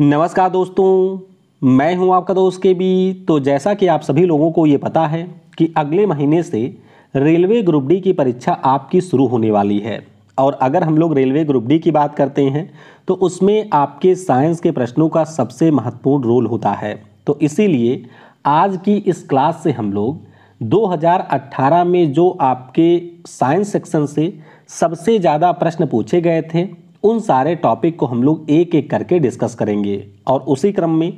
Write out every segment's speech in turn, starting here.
नमस्कार दोस्तों मैं हूं आपका दोस्त के बी तो जैसा कि आप सभी लोगों को ये पता है कि अगले महीने से रेलवे ग्रुप डी की परीक्षा आपकी शुरू होने वाली है और अगर हम लोग रेलवे ग्रुप डी की बात करते हैं तो उसमें आपके साइंस के प्रश्नों का सबसे महत्वपूर्ण रोल होता है तो इसीलिए आज की इस क्लास से हम लोग 2018 में जो आपके साइंस सेक्शन से सबसे ज़्यादा प्रश्न पूछे गए थे उन सारे टॉपिक को हम लोग एक एक करके डिस्कस करेंगे और उसी क्रम में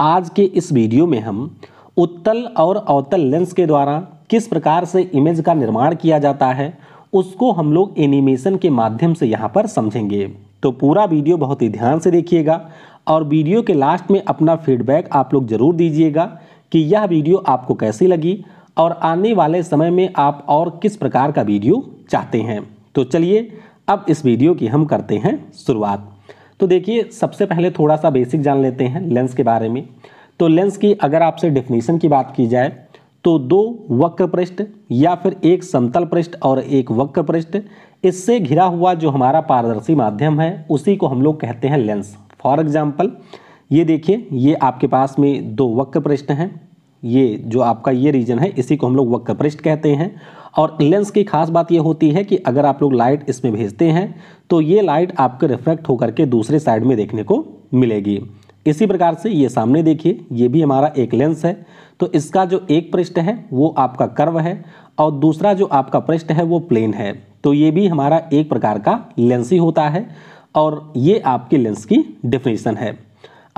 आज के इस वीडियो में हम उत्तल और अवतल लेंस के द्वारा किस प्रकार से इमेज का निर्माण किया जाता है उसको हम लोग एनिमेशन के माध्यम से यहाँ पर समझेंगे तो पूरा वीडियो बहुत ही ध्यान से देखिएगा और वीडियो के लास्ट में अपना फीडबैक आप लोग ज़रूर दीजिएगा कि यह वीडियो आपको कैसी लगी और आने वाले समय में आप और किस प्रकार का वीडियो चाहते हैं तो चलिए अब इस वीडियो की हम करते हैं शुरुआत तो देखिए सबसे पहले थोड़ा सा बेसिक जान लेते हैं लेंस के बारे में तो लेंस की अगर आपसे डेफिनेशन की बात की जाए तो दो वक्र पृष्ठ या फिर एक समतल पृष्ठ और एक वक्र पृष्ठ इससे घिरा हुआ जो हमारा पारदर्शी माध्यम है उसी को हम लोग कहते हैं लेंस फॉर एग्जाम्पल ये देखिए ये आपके पास में दो वक्र पृष्ठ हैं ये जो आपका ये रीजन है इसी को हम लोग वक्र पृष्ठ कहते हैं और लेंस की खास बात ये होती है कि अगर आप लोग लाइट इसमें भेजते हैं तो ये लाइट आपके रिफ्लेक्ट होकर के दूसरे साइड में देखने को मिलेगी इसी प्रकार से ये सामने देखिए ये भी हमारा एक लेंस है तो इसका जो एक पृष्ठ है वो आपका कर्व है और दूसरा जो आपका पृष्ठ है वो प्लेन है तो ये भी हमारा एक प्रकार का लेंस ही होता है और ये आपके लेंस की डिफिनेशन है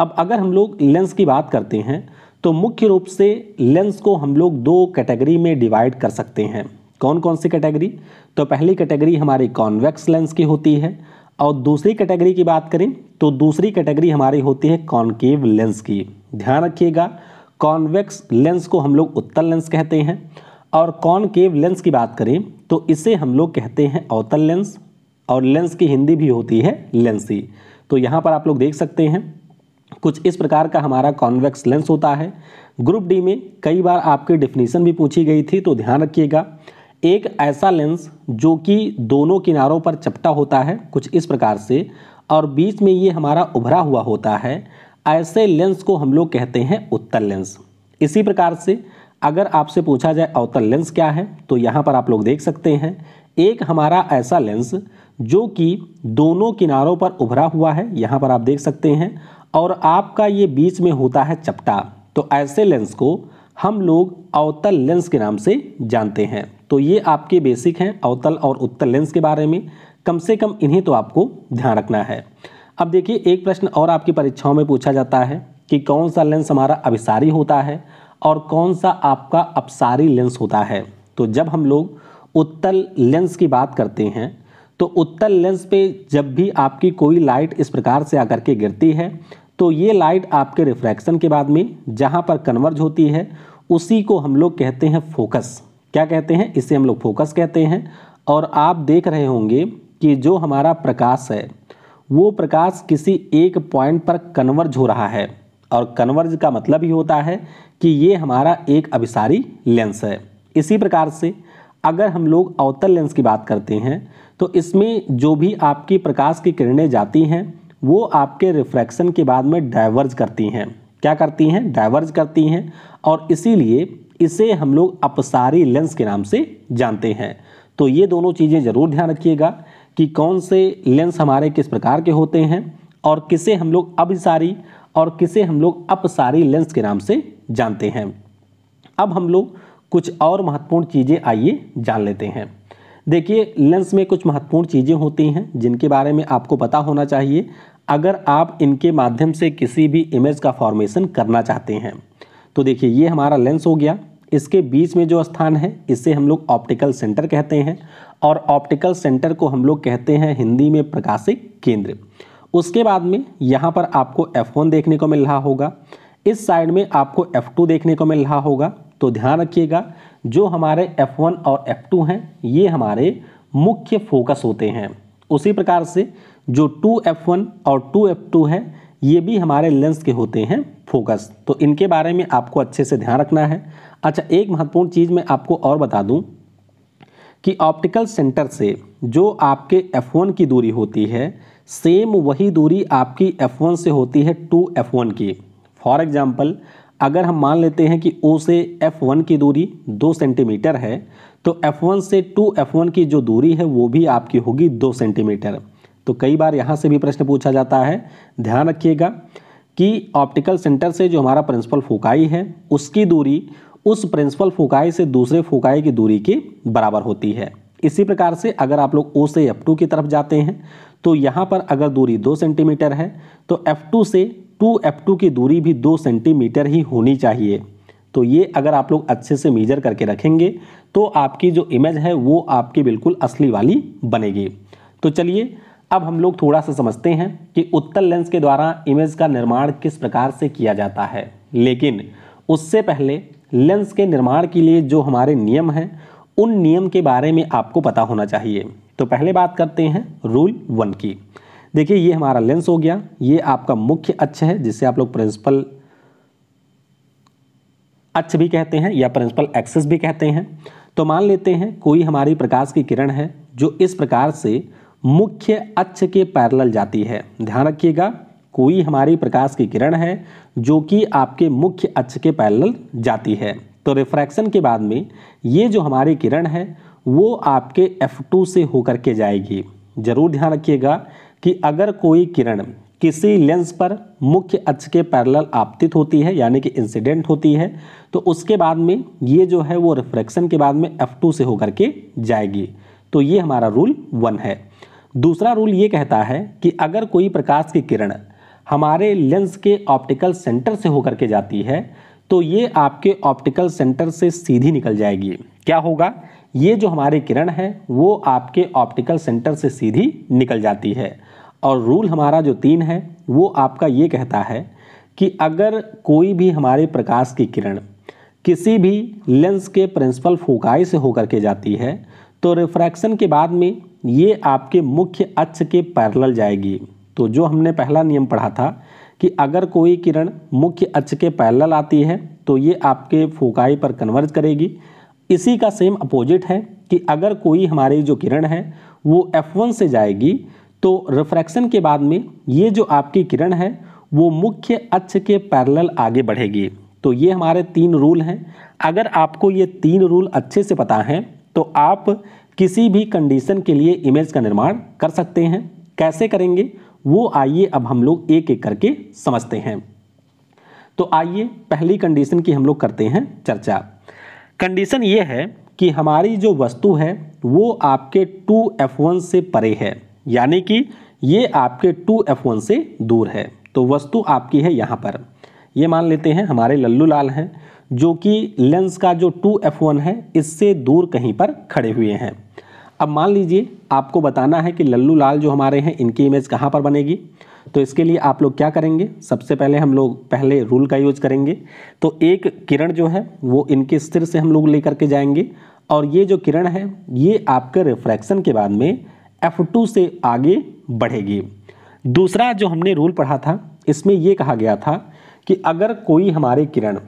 अब अगर हम लोग लेंस की बात करते हैं तो मुख्य रूप से लेंस को हम लोग दो कैटेगरी में डिवाइड कर सकते हैं कौन कौन सी कैटेगरी तो पहली कैटेगरी हमारी कॉन्वेक्स लेंस की होती है और दूसरी कैटेगरी की बात करें तो दूसरी कैटेगरी हमारी होती है कॉन्केव लेंस की ध्यान रखिएगा कॉन्वेक्स लेंस को हम लोग उत्तल लेंस कहते हैं और कॉनकेव लेंस की बात करें तो इसे हम लोग कहते हैं अवतल लेंस और लेंस की हिंदी भी होती है लेंसी तो यहाँ पर आप लोग देख सकते हैं कुछ इस प्रकार का हमारा कॉन्वेक्स लेंस होता है ग्रुप डी में कई बार आपकी डिफिनीसन भी पूछी गई थी तो ध्यान रखिएगा एक ऐसा लेंस जो कि दोनों किनारों पर चपटा होता है कुछ इस प्रकार से और बीच में ये हमारा उभरा हुआ होता है ऐसे लेंस को हम लोग कहते हैं उत्तर लेंस इसी प्रकार से अगर आपसे पूछा जाए अवतल लेंस क्या है तो यहाँ पर आप लोग देख सकते हैं एक हमारा ऐसा लेंस जो कि दोनों किनारों पर उभरा हुआ है यहाँ पर आप देख सकते हैं और आपका ये बीच में होता है चपटा तो ऐसे लेंस को हम लोग अवतल लेंस के नाम से जानते हैं तो ये आपके बेसिक हैं अवतल और उत्तल लेंस के बारे में कम से कम इन्हें तो आपको ध्यान रखना है अब देखिए एक प्रश्न और आपकी परीक्षाओं में पूछा जाता है कि कौन सा लेंस हमारा अभिसारी होता है और कौन सा आपका अपसारी लेंस होता है तो जब हम लोग उत्तल लेंस की बात करते हैं तो उत्तल लेंस पे जब भी आपकी कोई लाइट इस प्रकार से आकर के गिरती है तो ये लाइट आपके रिफ्रैक्शन के बाद में जहाँ पर कन्वर्ज होती है उसी को हम लोग कहते हैं फोकस क्या कहते हैं इसे हम लोग फोकस कहते हैं और आप देख रहे होंगे कि जो हमारा प्रकाश है वो प्रकाश किसी एक पॉइंट पर कन्वर्ज हो रहा है और कन्वर्ज का मतलब ही होता है कि ये हमारा एक अभिसारी लेंस है इसी प्रकार से अगर हम लोग अवतल लेंस की बात करते हैं तो इसमें जो भी आपकी प्रकाश की किरणें जाती हैं वो आपके रिफ्रैक्शन के बाद में डाइवर्ज करती हैं क्या करती हैं डाइवर्ज करती हैं और इसीलिए इसे हम लोग अपसारी लेंस के नाम से जानते हैं तो ये दोनों चीज़ें ज़रूर ध्यान रखिएगा कि कौन से लेंस हमारे किस प्रकार के होते हैं और किसे हम लोग अभिसारी और किसे हम लोग अपसारी लेंस के नाम से जानते हैं अब हम लोग कुछ और महत्वपूर्ण चीज़ें आइए जान लेते हैं देखिए लेंस में कुछ महत्वपूर्ण चीज़ें होती हैं जिनके बारे में आपको पता होना चाहिए अगर आप इनके माध्यम से किसी भी इमेज का फॉर्मेशन करना चाहते हैं तो देखिए ये हमारा लेंस हो गया इसके बीच में जो स्थान है इसे हम लोग ऑप्टिकल सेंटर कहते हैं और ऑप्टिकल सेंटर को हम लोग कहते हैं हिंदी में प्रकाशिक केंद्र उसके बाद में यहाँ पर आपको एफ देखने को मिल रहा होगा इस साइड में आपको एफ देखने को मिल रहा होगा तो ध्यान रखिएगा जो हमारे F1 और F2 हैं ये हमारे मुख्य फोकस होते हैं उसी प्रकार से जो 2F1 और 2F2 है ये भी हमारे लेंस के होते हैं फोकस तो इनके बारे में आपको अच्छे से ध्यान रखना है अच्छा एक महत्वपूर्ण चीज़ मैं आपको और बता दूं कि ऑप्टिकल सेंटर से जो आपके F1 की दूरी होती है सेम वही दूरी आपकी F1 से होती है 2F1 की फॉर एग्ज़ाम्पल अगर हम मान लेते हैं कि ओ से एफ वन की दूरी दो सेंटीमीटर है तो एफ वन से टू एफ वन की जो दूरी है वो भी आपकी होगी दो सेंटीमीटर तो कई बार यहाँ से भी प्रश्न पूछा जाता है ध्यान रखिएगा कि ऑप्टिकल सेंटर से जो हमारा प्रिंसिपल फोकाई है उसकी दूरी उस प्रिंसिपल फोकाई से दूसरे फोकाई की दूरी के बराबर होती है इसी प्रकार से अगर आप लोग ओ से एफ टू की तरफ जाते हैं तो यहाँ पर अगर दूरी दो सेंटीमीटर है तो एफ टू से टू एफ टू की दूरी भी दो सेंटीमीटर ही होनी चाहिए तो ये अगर आप लोग अच्छे से मेजर करके रखेंगे तो आपकी जो इमेज है वो आपकी बिल्कुल असली वाली बनेगी तो चलिए अब हम लोग थोड़ा सा समझते हैं कि उत्तल लेंस के द्वारा इमेज का निर्माण किस प्रकार से किया जाता है लेकिन उससे पहले लेंस के निर्माण के लिए जो हमारे नियम हैं उन नियम के बारे में आपको पता होना चाहिए तो पहले बात करते हैं रूल वन की देखिए ये हमारा लेंस हो गया ये आपका मुख्य अक्ष है जिसे आप लोग प्रिंसिपल अक्ष भी कहते हैं या प्रिंसिपल एक्सेस भी कहते हैं तो मान लेते हैं कोई हमारी प्रकाश की किरण है जो इस प्रकार से मुख्य अक्ष के पैरल जाती है ध्यान रखिएगा कोई हमारी प्रकाश की किरण है जो कि आपके मुख्य अक्ष के पैरल जाती है तो रिफ्रैक्शन के बाद में ये जो हमारी किरण है वो आपके F2 से होकर के जाएगी ज़रूर ध्यान रखिएगा कि अगर कोई किरण किसी लेंस पर मुख्य अक्ष के पैरेलल आपतित होती है यानी कि इंसिडेंट होती है तो उसके बाद में ये जो है वो रिफ्रैक्शन के बाद में F2 से होकर के जाएगी तो ये हमारा रूल वन है दूसरा रूल ये कहता है कि अगर कोई प्रकाश की किरण हमारे लेंस के ऑप्टिकल सेंटर से होकर के जाती है तो ये आपके ऑप्टिकल सेंटर से सीधी निकल जाएगी क्या होगा ये जो हमारी किरण है वो आपके ऑप्टिकल सेंटर से सीधी निकल जाती है और रूल हमारा जो तीन है वो आपका ये कहता है कि अगर कोई भी हमारे प्रकाश की किरण किसी भी लेंस के प्रिंसिपल फोकाई से होकर के जाती है तो रिफ्रैक्शन के बाद में ये आपके मुख्य अक्ष के पैरल जाएगी तो जो हमने पहला नियम पढ़ा था कि अगर कोई किरण मुख्य अक्ष के पैरल आती है तो ये आपके फोकाई पर कन्वर्ज करेगी इसी का सेम अपोजिट है कि अगर कोई हमारी जो किरण है वो एफ से जाएगी तो रिफ्रैक्शन के बाद में ये जो आपकी किरण है वो मुख्य अक्ष के पैरेलल आगे बढ़ेगी तो ये हमारे तीन रूल हैं अगर आपको ये तीन रूल अच्छे से पता हैं तो आप किसी भी कंडीशन के लिए इमेज का निर्माण कर सकते हैं कैसे करेंगे वो आइए अब हम लोग एक एक करके समझते हैं तो आइए पहली कंडीशन की हम लोग करते हैं चर्चा कंडीशन ये है कि हमारी जो वस्तु है वो आपके टू एफ वन से परे है यानी कि ये आपके टू एफ वन से दूर है तो वस्तु आपकी है यहाँ पर ये मान लेते हैं हमारे लल्लू लाल हैं जो कि लेंस का जो टू एफ वन है इससे दूर कहीं पर खड़े हुए हैं अब मान लीजिए आपको बताना है कि लल्लू लाल जो हमारे हैं इनकी इमेज कहाँ पर बनेगी तो इसके लिए आप लोग क्या करेंगे सबसे पहले हम लोग पहले रूल का यूज करेंगे तो एक किरण जो है वो इनके स्थिर से हम लोग लेकर के जाएंगे और ये जो किरण है ये आपके रिफ्रैक्शन के बाद में एफ़ टू से आगे बढ़ेगी दूसरा जो हमने रूल पढ़ा था इसमें यह कहा गया था कि अगर कोई हमारे किरण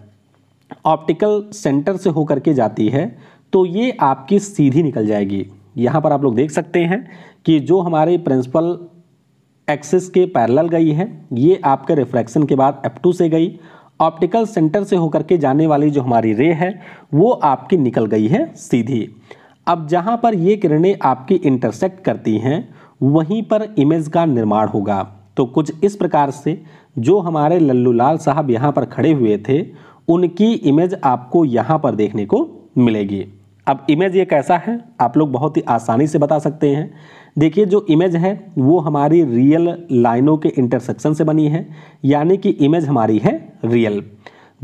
ऑप्टिकल सेंटर से होकर के जाती है तो ये आपकी सीधी निकल जाएगी यहाँ पर आप लोग देख सकते हैं कि जो हमारे प्रिंसिपल एक्सिस के पैरेलल गई है ये आपके रिफ्रैक्शन के बाद एफ़ टू से गई ऑप्टिकल सेंटर से होकर के जाने वाली जो हमारी रे है वो आपकी निकल गई है सीधी अब जहाँ पर ये किरणें आपकी इंटरसेक्ट करती हैं वहीं पर इमेज का निर्माण होगा तो कुछ इस प्रकार से जो हमारे लल्लू लाल साहब यहाँ पर खड़े हुए थे उनकी इमेज आपको यहाँ पर देखने को मिलेगी अब इमेज ये कैसा है आप लोग बहुत ही आसानी से बता सकते हैं देखिए जो इमेज है वो हमारी रियल लाइनों के इंटरसेक्शन से बनी है यानी कि इमेज हमारी है रियल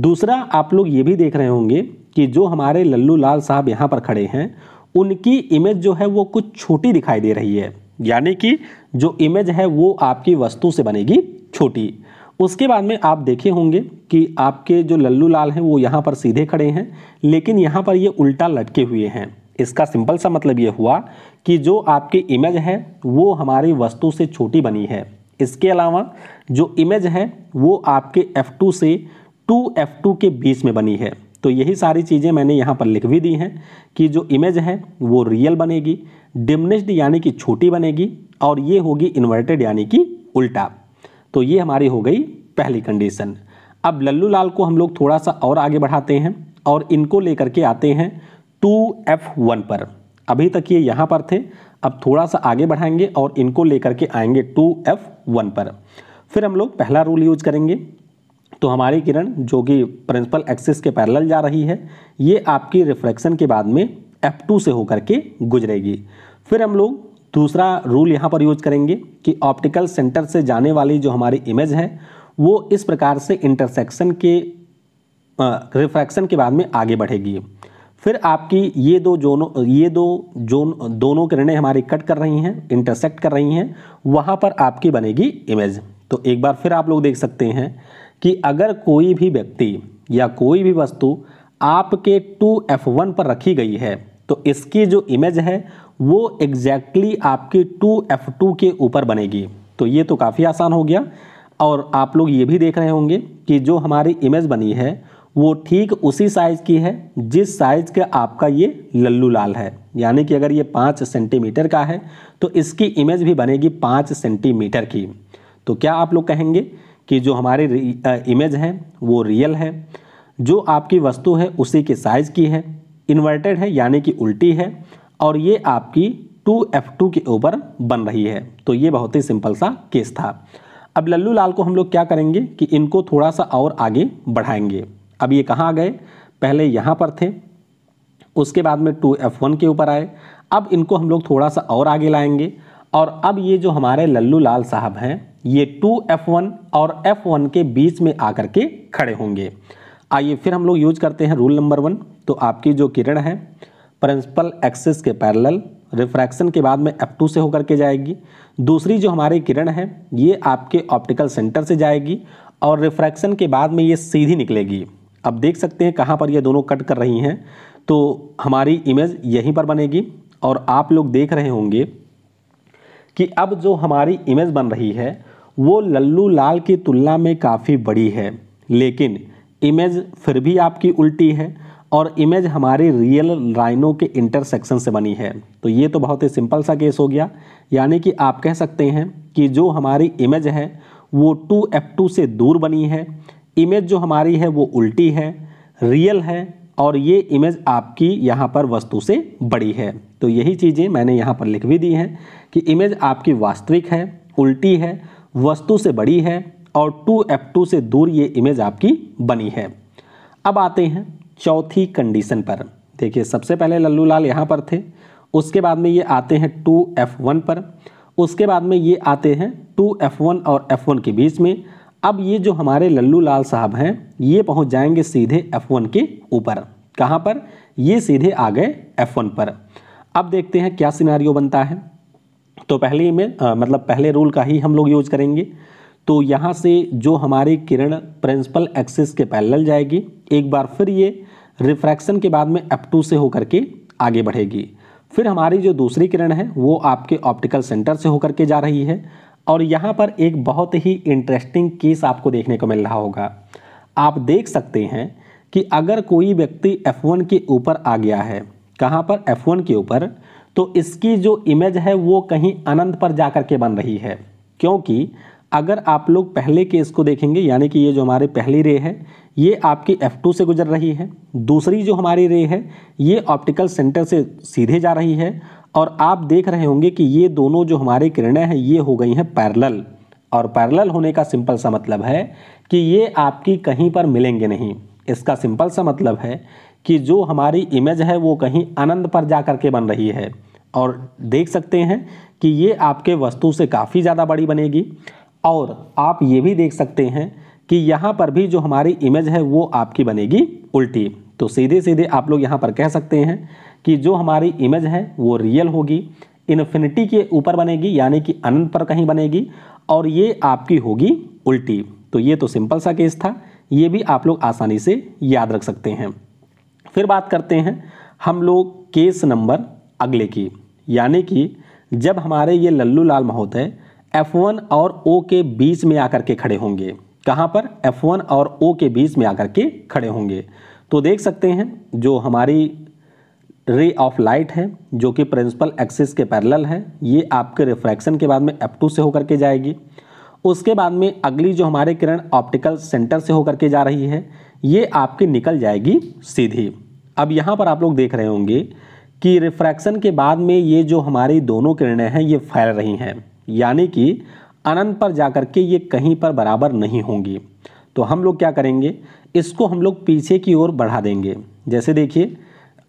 दूसरा आप लोग ये भी देख रहे होंगे कि जो हमारे लल्लू लाल साहब यहाँ पर खड़े हैं उनकी इमेज जो है वो कुछ छोटी दिखाई दे रही है यानी कि जो इमेज है वो आपकी वस्तु से बनेगी छोटी उसके बाद में आप देखे होंगे कि आपके जो लल्लू लाल हैं वो यहाँ पर सीधे खड़े हैं लेकिन यहाँ पर ये उल्टा लटके हुए हैं इसका सिंपल सा मतलब ये हुआ कि जो आपकी इमेज है वो हमारी वस्तु से छोटी बनी है इसके अलावा जो इमेज है वो आपके F2 से 2F2 के बीच में बनी है तो यही सारी चीज़ें मैंने यहाँ पर लिख भी दी हैं कि जो इमेज है वो रियल बनेगी डिमनिस्ड यानी कि छोटी बनेगी और ये होगी इन्वर्टेड यानी कि उल्टा तो ये हमारी हो गई पहली कंडीशन अब लल्लू लाल को हम लोग थोड़ा सा और आगे बढ़ाते हैं और इनको लेकर के आते हैं टू एफ वन पर अभी तक ये यहाँ पर थे अब थोड़ा सा आगे बढ़ाएंगे और इनको लेकर के आएंगे टू एफ वन पर फिर हम लोग पहला रूल यूज करेंगे तो हमारी किरण जो कि प्रिंसिपल एक्सिस के पैरेलल जा रही है ये आपकी रिफ्रैक्शन के बाद में F2 से होकर के गुजरेगी फिर हम लोग दूसरा रूल यहाँ पर यूज करेंगे कि ऑप्टिकल सेंटर से जाने वाली जो हमारी इमेज है वो इस प्रकार से इंटरसेक्शन के रिफ्रैक्शन के बाद में आगे बढ़ेगी फिर आपकी ये दो जोनों ये दो जोन दोनों किरणें हमारी कट कर रही हैं इंटरसेक्ट कर रही हैं वहाँ पर आपकी बनेगी इमेज तो एक बार फिर आप लोग देख सकते हैं कि अगर कोई भी व्यक्ति या कोई भी वस्तु आपके टू एफ वन पर रखी गई है तो इसकी जो इमेज है वो एग्जैक्टली exactly आपकी टू एफ टू के ऊपर बनेगी तो ये तो काफ़ी आसान हो गया और आप लोग ये भी देख रहे होंगे कि जो हमारी इमेज बनी है वो ठीक उसी साइज़ की है जिस साइज़ का आपका ये लल्लू लाल है यानी कि अगर ये पाँच सेंटीमीटर का है तो इसकी इमेज भी बनेगी पाँच सेंटीमीटर की तो क्या आप लोग कहेंगे कि जो हमारी इमेज है वो रियल है जो आपकी वस्तु है उसी के साइज़ की है इन्वर्टेड है यानी कि उल्टी है और ये आपकी टू एफ टू के ऊपर बन रही है तो ये बहुत ही सिंपल सा केस था अब लल्लू लाल को हम लोग क्या करेंगे कि इनको थोड़ा सा और आगे बढ़ाएंगे अब ये कहाँ गए पहले यहाँ पर थे उसके बाद में टू एफ वन के ऊपर आए अब इनको हम लोग थोड़ा सा और आगे लाएंगे और अब ये जो हमारे लल्लू लाल साहब हैं ये टू एफ वन और एफ वन के बीच में आकर के खड़े होंगे आइए फिर हम लोग यूज करते हैं रूल नंबर वन तो आपकी जो किरण है प्रिंसिपल एक्सिस के पैरेलल रिफ्रैक्शन के बाद में F2 से होकर के जाएगी दूसरी जो हमारी किरण है ये आपके ऑप्टिकल सेंटर से जाएगी और रिफ्रैक्शन के बाद में ये सीधी निकलेगी अब देख सकते हैं कहाँ पर ये दोनों कट कर रही हैं तो हमारी इमेज यहीं पर बनेगी और आप लोग देख रहे होंगे कि अब जो हमारी इमेज बन रही है वो लल्लू लाल की तुलना में काफ़ी बड़ी है लेकिन इमेज फिर भी आपकी उल्टी है और इमेज हमारे रियल लाइनों के इंटरसेक्शन से बनी है तो ये तो बहुत ही सिंपल सा केस हो गया यानी कि आप कह सकते हैं कि जो हमारी इमेज है वो टू एफ टू से दूर बनी है इमेज जो हमारी है वो उल्टी है रियल है और ये इमेज आपकी यहाँ पर वस्तु से बड़ी है तो यही चीज़ें मैंने यहाँ पर लिख भी दी हैं कि इमेज आपकी वास्तविक है उल्टी है वस्तु से बड़ी है और टू एफ टू से दूर ये इमेज आपकी बनी है अब आते हैं चौथी कंडीशन पर देखिए सबसे पहले लल्लू लाल यहाँ पर थे उसके बाद में ये आते हैं टू एफ वन पर उसके बाद में ये आते हैं टू एफ वन और एफ वन के बीच में अब ये जो हमारे लल्लू लाल साहब हैं ये पहुँच जाएंगे सीधे एफ वन के ऊपर कहाँ पर ये सीधे आ गए एफ वन पर अब देखते हैं क्या सिनारियो बनता है तो पहले में आ, मतलब पहले रूल का ही हम लोग यूज करेंगे तो यहाँ से जो हमारी किरण प्रिंसिपल एक्सिस के पैरेलल जाएगी एक बार फिर ये रिफ्रैक्शन के बाद में एप टू से होकर के आगे बढ़ेगी फिर हमारी जो दूसरी किरण है वो आपके ऑप्टिकल सेंटर से होकर के जा रही है और यहाँ पर एक बहुत ही इंटरेस्टिंग केस आपको देखने को मिल रहा होगा आप देख सकते हैं कि अगर कोई व्यक्ति F1 के ऊपर आ गया है कहाँ पर F1 के ऊपर तो इसकी जो इमेज है वो कहीं अनंत पर जा कर के बन रही है क्योंकि अगर आप लोग पहले के इसको देखेंगे यानी कि ये जो हमारी पहली रे है ये आपकी F2 से गुजर रही है दूसरी जो हमारी रे है ये ऑप्टिकल सेंटर से सीधे जा रही है और आप देख रहे होंगे कि ये दोनों जो हमारी किरणें हैं ये हो गई हैं पैरल और पैरल होने का सिंपल सा मतलब है कि ये आपकी कहीं पर मिलेंगे नहीं इसका सिंपल सा मतलब है कि जो हमारी इमेज है वो कहीं आनंद पर जा कर के बन रही है और देख सकते हैं कि ये आपके वस्तु से काफ़ी ज़्यादा बड़ी बनेगी और आप ये भी देख सकते हैं कि यहाँ पर भी जो हमारी इमेज है वो आपकी बनेगी उल्टी तो सीधे सीधे आप लोग यहाँ पर कह सकते हैं कि जो हमारी इमेज है वो रियल होगी इन्फिनिटी के ऊपर बनेगी यानी कि अनंत पर कहीं बनेगी और ये आपकी होगी उल्टी तो ये तो सिंपल सा केस था ये भी आप लोग आसानी से याद रख सकते हैं फिर बात करते हैं हम लोग केस नंबर अगले की यानी कि जब हमारे ये लल्लू लाल महोदय F1 और O के बीच में आकर के खड़े होंगे कहाँ पर F1 और O के बीच में आकर के खड़े होंगे तो देख सकते हैं जो हमारी रे ऑफ लाइट है जो कि प्रिंसिपल एक्सिस के पैरेलल है ये आपके रिफ्रैक्शन के बाद में F2 से होकर के जाएगी उसके बाद में अगली जो हमारे किरण ऑप्टिकल सेंटर से होकर के जा रही है ये आपकी निकल जाएगी सीधी अब यहाँ पर आप लोग देख रहे होंगे कि रिफ्रैक्शन के बाद में ये जो हमारी दोनों किरणें हैं ये फैल रही हैं यानी कि अनंत पर जाकर के ये कहीं पर बराबर नहीं होंगी तो हम लोग क्या करेंगे इसको हम लोग पीछे की ओर बढ़ा देंगे जैसे देखिए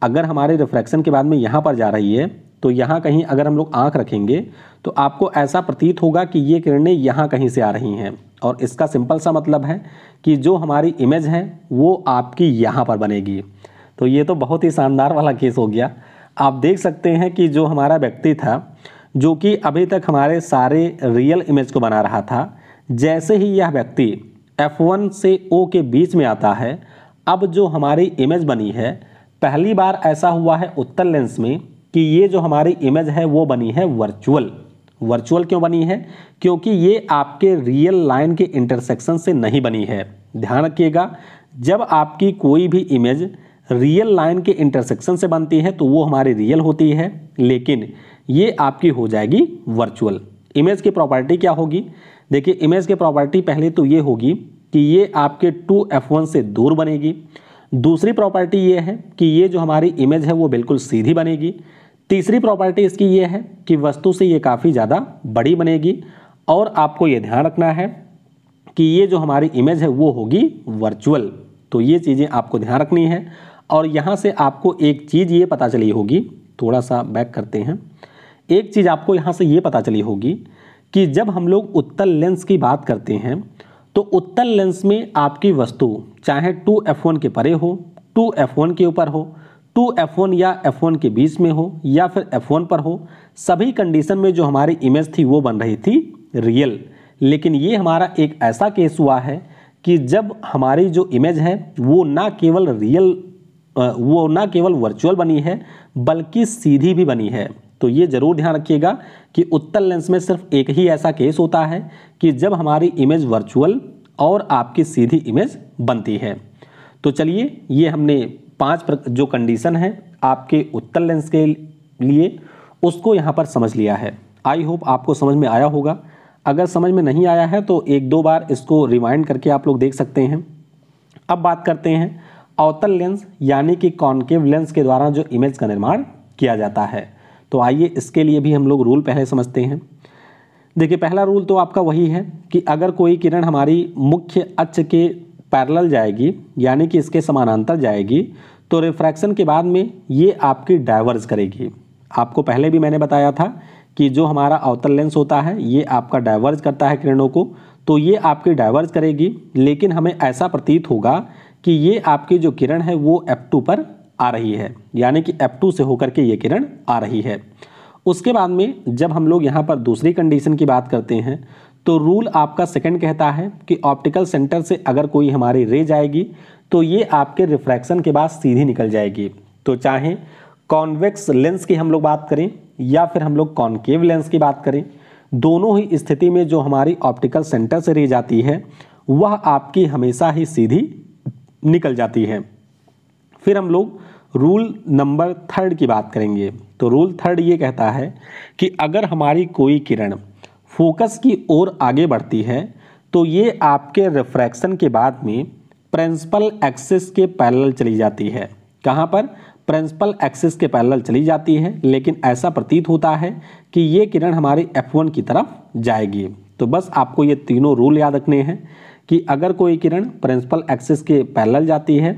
अगर हमारे रिफ्रैक्शन के बाद में यहाँ पर जा रही है तो यहाँ कहीं अगर हम लोग आँख रखेंगे तो आपको ऐसा प्रतीत होगा कि ये किरणें यहाँ कहीं से आ रही हैं और इसका सिंपल सा मतलब है कि जो हमारी इमेज है वो आपकी यहाँ पर बनेगी तो ये तो बहुत ही शानदार वाला केस हो गया आप देख सकते हैं कि जो हमारा व्यक्ति था जो कि अभी तक हमारे सारे रियल इमेज को बना रहा था जैसे ही यह व्यक्ति F1 से O के बीच में आता है अब जो हमारी इमेज बनी है पहली बार ऐसा हुआ है उत्तर लेंस में कि ये जो हमारी इमेज है वो बनी है वर्चुअल वर्चुअल क्यों बनी है क्योंकि ये आपके रियल लाइन के इंटरसेक्शन से नहीं बनी है ध्यान रखिएगा जब आपकी कोई भी इमेज रियल लाइन के इंटरसेक्शन से बनती है तो वो हमारी रियल होती है लेकिन ये आपकी हो जाएगी वर्चुअल इमेज की प्रॉपर्टी क्या होगी देखिए इमेज की प्रॉपर्टी पहले तो ये होगी कि ये आपके टू एफ वन से दूर बनेगी दूसरी प्रॉपर्टी ये है कि ये जो हमारी इमेज है वो बिल्कुल सीधी बनेगी तीसरी प्रॉपर्टी इसकी ये है कि वस्तु से ये काफ़ी ज़्यादा बड़ी बनेगी और आपको ये ध्यान रखना है कि ये जो हमारी इमेज है वो होगी वर्चुअल तो ये चीज़ें आपको ध्यान रखनी है और यहाँ से आपको एक चीज़ ये पता चली होगी थोड़ा सा बैक करते हैं एक चीज़ आपको यहाँ से ये पता चली होगी कि जब हम लोग उत्तल लेंस की बात करते हैं तो उत्तल लेंस में आपकी वस्तु चाहे टू एफ वन के परे हो टू एफ वन के ऊपर हो टू एफ वन या एफ वन के बीच में हो या फिर एफ वन पर हो सभी कंडीशन में जो हमारी इमेज थी वो बन रही थी रियल लेकिन ये हमारा एक ऐसा केस हुआ है कि जब हमारी जो इमेज है वो ना केवल रियल वो ना केवल वर्चुअल बनी है बल्कि सीधी भी बनी है तो ये ज़रूर ध्यान रखिएगा कि उत्तल लेंस में सिर्फ एक ही ऐसा केस होता है कि जब हमारी इमेज वर्चुअल और आपकी सीधी इमेज बनती है तो चलिए ये हमने पांच जो कंडीशन है आपके उत्तल लेंस के लिए उसको यहाँ पर समझ लिया है आई होप आपको समझ में आया होगा अगर समझ में नहीं आया है तो एक दो बार इसको रिमाइंड करके आप लोग देख सकते हैं अब बात करते हैं अवतल लेंस यानी कि कॉन्केव लेंस के द्वारा जो इमेज का निर्माण किया जाता है तो आइए इसके लिए भी हम लोग रूल पहले समझते हैं देखिए पहला रूल तो आपका वही है कि अगर कोई किरण हमारी मुख्य अक्ष के पैरल जाएगी यानी कि इसके समानांतर जाएगी तो रिफ्रैक्शन के बाद में ये आपकी डाइवर्ज करेगी आपको पहले भी मैंने बताया था कि जो हमारा अवतल लेंस होता है ये आपका डाइवर्ज करता है किरणों को तो ये आपकी डाइवर्ज करेगी लेकिन हमें ऐसा प्रतीत होगा कि ये आपकी जो किरण है वो F2 पर आ रही है यानी कि F2 से होकर के ये किरण आ रही है उसके बाद में जब हम लोग यहाँ पर दूसरी कंडीशन की बात करते हैं तो रूल आपका सेकंड कहता है कि ऑप्टिकल सेंटर से अगर कोई हमारी रे जाएगी तो ये आपके रिफ्रैक्शन के बाद सीधी निकल जाएगी तो चाहे कॉन्वेक्स लेंस की हम लोग बात करें या फिर हम लोग कॉन्केव लेंस की बात करें दोनों ही स्थिति में जो हमारी ऑप्टिकल सेंटर से रे जाती है वह आपकी हमेशा ही सीधी निकल जाती है फिर हम लोग रूल नंबर थर्ड की बात करेंगे तो रूल थर्ड ये कहता है कि अगर हमारी कोई किरण फोकस की ओर आगे बढ़ती है तो ये आपके रिफ्रैक्शन के बाद में प्रिंसिपल एक्सिस के पैरेलल चली जाती है कहाँ पर प्रिंसिपल एक्सिस के पैरेलल चली जाती है लेकिन ऐसा प्रतीत होता है कि ये किरण एफ वन की तरफ जाएगी तो बस आपको ये तीनों रूल याद रखने हैं कि अगर कोई किरण प्रिंसिपल एक्सिस के पैरेलल जाती है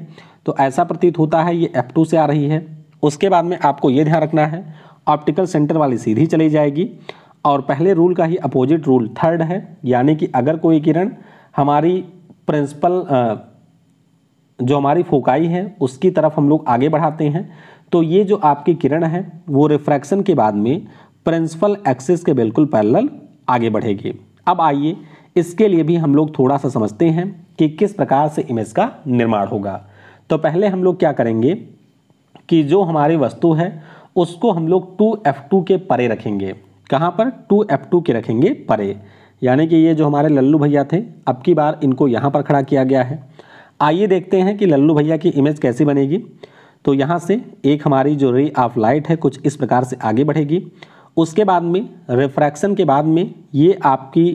तो ऐसा प्रतीत होता है ये एफ से आ रही है उसके बाद में आपको ये ध्यान रखना है ऑप्टिकल सेंटर वाली सीधी चली जाएगी और पहले रूल का ही अपोजिट रूल थर्ड है यानी कि अगर कोई किरण हमारी प्रिंसिपल जो हमारी फोकाई है उसकी तरफ हम लोग आगे बढ़ाते हैं तो ये जो आपकी किरण है वो रिफ्रैक्शन के बाद में प्रिंसिपल एक्सिस के बिल्कुल पैरेलल आगे बढ़ेगी अब आइए इसके लिए भी हम लोग थोड़ा सा समझते हैं कि किस प्रकार से इमेज का निर्माण होगा तो पहले हम लोग क्या करेंगे कि जो हमारी वस्तु है उसको हम लोग टू एफ टू के परे रखेंगे कहाँ पर टू एफ टू के रखेंगे परे यानी कि ये जो हमारे लल्लू भैया थे अब की बार इनको यहाँ पर खड़ा किया गया है आइए देखते हैं कि लल्लू भैया की इमेज कैसी बनेगी तो यहाँ से एक हमारी जो रे ऑफ लाइट है कुछ इस प्रकार से आगे बढ़ेगी उसके बाद में रिफ्रैक्शन के बाद में ये आपकी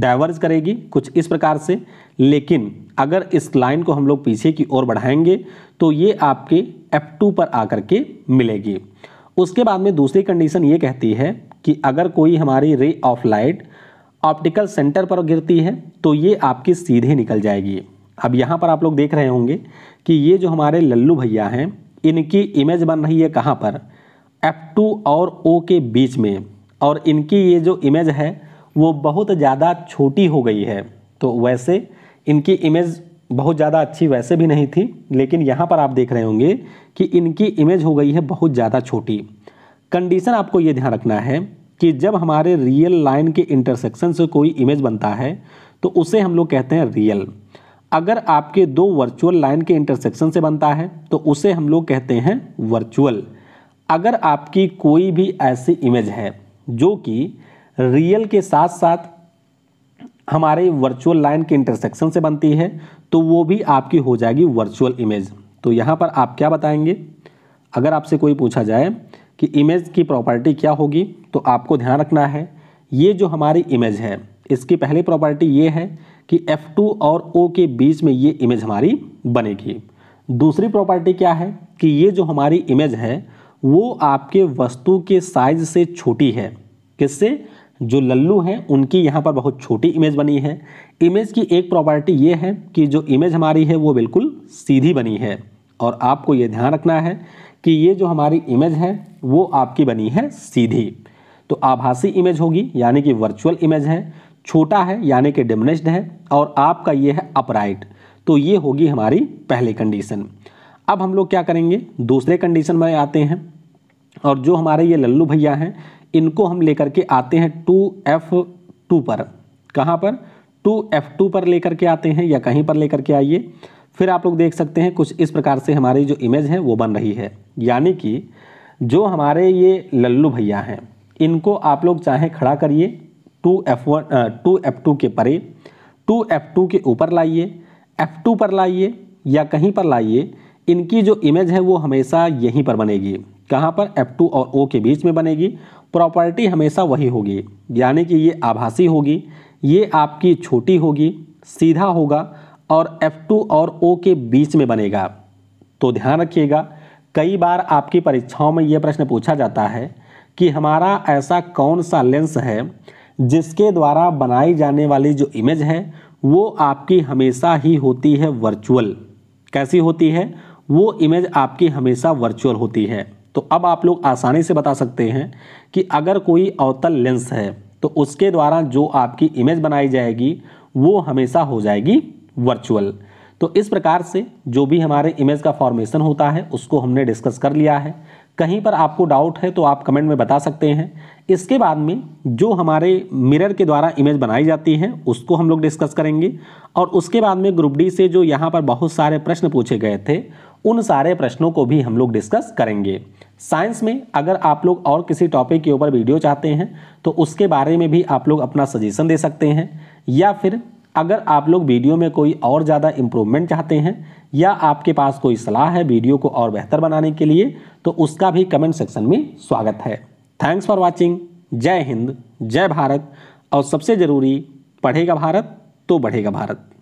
डाइवर्ज करेगी कुछ इस प्रकार से लेकिन अगर इस लाइन को हम लोग पीछे की ओर बढ़ाएंगे तो ये आपके F2 पर आकर के मिलेगी उसके बाद में दूसरी कंडीशन ये कहती है कि अगर कोई हमारी ray of light optical centre पर गिरती है तो ये आपकी सीधे निकल जाएगी अब यहाँ पर आप लोग देख रहे होंगे कि ये जो हमारे लल्लू भैया हैं इनकी इमेज बन रही है कहाँ पर F2 और O के बीच में और इनकी ये जो इमेज है वो बहुत ज़्यादा छोटी हो गई है तो वैसे इनकी इमेज बहुत ज़्यादा अच्छी वैसे भी नहीं थी लेकिन यहाँ पर आप देख रहे होंगे कि इनकी इमेज हो गई है बहुत ज़्यादा छोटी कंडीशन आपको ये ध्यान रखना है कि जब हमारे रियल लाइन के इंटरसेक्शन से कोई इमेज बनता है तो उसे हम लोग कहते हैं रियल अगर आपके दो वर्चुअल लाइन के इंटरसेक्शन से बनता है तो उसे हम लोग कहते हैं वर्चुअल अगर आपकी कोई भी ऐसी इमेज है जो कि रियल के साथ साथ हमारे वर्चुअल लाइन के इंटरसेक्शन से बनती है तो वो भी आपकी हो जाएगी वर्चुअल इमेज तो यहाँ पर आप क्या बताएंगे अगर आपसे कोई पूछा जाए कि इमेज की प्रॉपर्टी क्या होगी तो आपको ध्यान रखना है ये जो हमारी इमेज है इसकी पहली प्रॉपर्टी ये है कि F2 और O के बीच में ये इमेज हमारी बनेगी दूसरी प्रॉपर्टी क्या है कि ये जो हमारी इमेज है वो आपके वस्तु के साइज से छोटी है किससे जो लल्लू हैं उनकी यहाँ पर बहुत छोटी इमेज बनी है इमेज की एक प्रॉपर्टी ये है कि जो इमेज हमारी है वो बिल्कुल सीधी बनी है और आपको ये ध्यान रखना है कि ये जो हमारी इमेज है वो आपकी बनी है सीधी तो आभासी इमेज होगी यानी कि वर्चुअल इमेज है छोटा है यानी कि डिमनिस्ड है और आपका ये है अपराइट तो ये होगी हमारी पहली कंडीशन अब हम लोग क्या करेंगे दूसरे कंडीशन में आते हैं और जो हमारे ये लल्लू भैया हैं इनको हम लेकर के आते हैं टू एफ टू पर कहाँ पर टू एफ टू पर लेकर के आते हैं या कहीं पर लेकर के आइए फिर आप लोग देख सकते हैं कुछ इस प्रकार से हमारी जो इमेज है वो बन रही है यानी कि जो हमारे ये लल्लू भैया हैं इनको आप लोग चाहे खड़ा करिए two F one two F two के परे टू एफ टू के ऊपर लाइए एफ टू पर लाइए या कहीं पर लाइए इनकी जो इमेज है वो हमेशा यहीं पर बनेगी कहाँ पर F2 और O के बीच में बनेगी प्रॉपर्टी हमेशा वही होगी यानी कि ये आभासी होगी ये आपकी छोटी होगी सीधा होगा और F2 और O के बीच में बनेगा तो ध्यान रखिएगा कई बार आपकी परीक्षाओं में ये प्रश्न पूछा जाता है कि हमारा ऐसा कौन सा लेंस है जिसके द्वारा बनाई जाने वाली जो इमेज है वो आपकी हमेशा ही होती है वर्चुअल कैसी होती है वो इमेज आपकी हमेशा वर्चुअल होती है तो अब आप लोग आसानी से बता सकते हैं कि अगर कोई अवतल लेंस है तो उसके द्वारा जो आपकी इमेज बनाई जाएगी वो हमेशा हो जाएगी वर्चुअल तो इस प्रकार से जो भी हमारे इमेज का फॉर्मेशन होता है उसको हमने डिस्कस कर लिया है कहीं पर आपको डाउट है तो आप कमेंट में बता सकते हैं इसके बाद में जो हमारे मिरर के द्वारा इमेज बनाई जाती है उसको हम लोग डिस्कस करेंगे और उसके बाद में ग्रुप डी से जो यहाँ पर बहुत सारे प्रश्न पूछे गए थे उन सारे प्रश्नों को भी हम लोग डिस्कस करेंगे साइंस में अगर आप लोग और किसी टॉपिक के ऊपर वीडियो चाहते हैं तो उसके बारे में भी आप लोग अपना सजेशन दे सकते हैं या फिर अगर आप लोग वीडियो में कोई और ज़्यादा इम्प्रूवमेंट चाहते हैं या आपके पास कोई सलाह है वीडियो को और बेहतर बनाने के लिए तो उसका भी कमेंट सेक्शन में स्वागत है थैंक्स फॉर वॉचिंग जय हिंद जय भारत और सबसे ज़रूरी पढ़ेगा भारत तो बढ़ेगा भारत